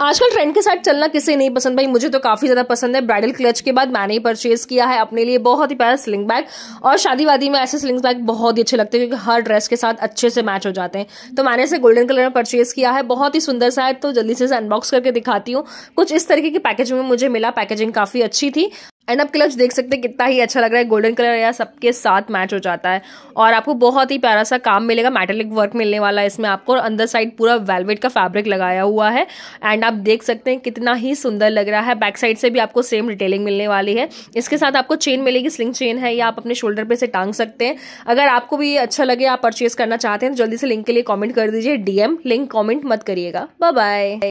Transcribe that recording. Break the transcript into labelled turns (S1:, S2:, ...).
S1: आजकल ट्रेंड के साथ चलना किसे नहीं पसंद भाई मुझे तो काफ़ी ज़्यादा पसंद है ब्राइडल क्लच के बाद मैंने ही परचेज किया है अपने लिए बहुत ही प्यारा स्लिंग बैग और शादी वादी में ऐसे स्लिंग बैग बहुत ही अच्छे लगते हैं क्योंकि हर ड्रेस के साथ अच्छे से मैच हो जाते हैं तो मैंने इसे गोल्डन कलर में परचेज किया है बहुत ही सुंदर सा है तो जल्दी से इसे अनबॉक्स करके दिखाती हूँ कुछ इस तरीके की पैकेजिंग में मुझे मिला पैकेजिंग काफ़ी अच्छी थी एंड आप क्लच देख सकते हैं कितना ही अच्छा लग रहा है गोल्डन कलर या सबके साथ मैच हो जाता है और आपको बहुत ही प्यारा सा काम मिलेगा मेटेलिक वर्क मिलने वाला है इसमें आपको और अंदर साइड पूरा वेलवेट का फैब्रिक लगाया हुआ है एंड आप देख सकते हैं कितना ही सुंदर लग रहा है बैक साइड से भी आपको सेम डिटेलिंग मिलने वाली है इसके साथ आपको चेन मिलेगी स्लिंग चेन है या आप अपने शोल्डर पर से टांग सकते हैं अगर आपको भी अच्छा लगे आप परचेज करना चाहते हैं तो जल्दी से लिंक के लिए कॉमेंट कर दीजिए डीएम लिंक कॉमेंट मत करिएगा बाय बाय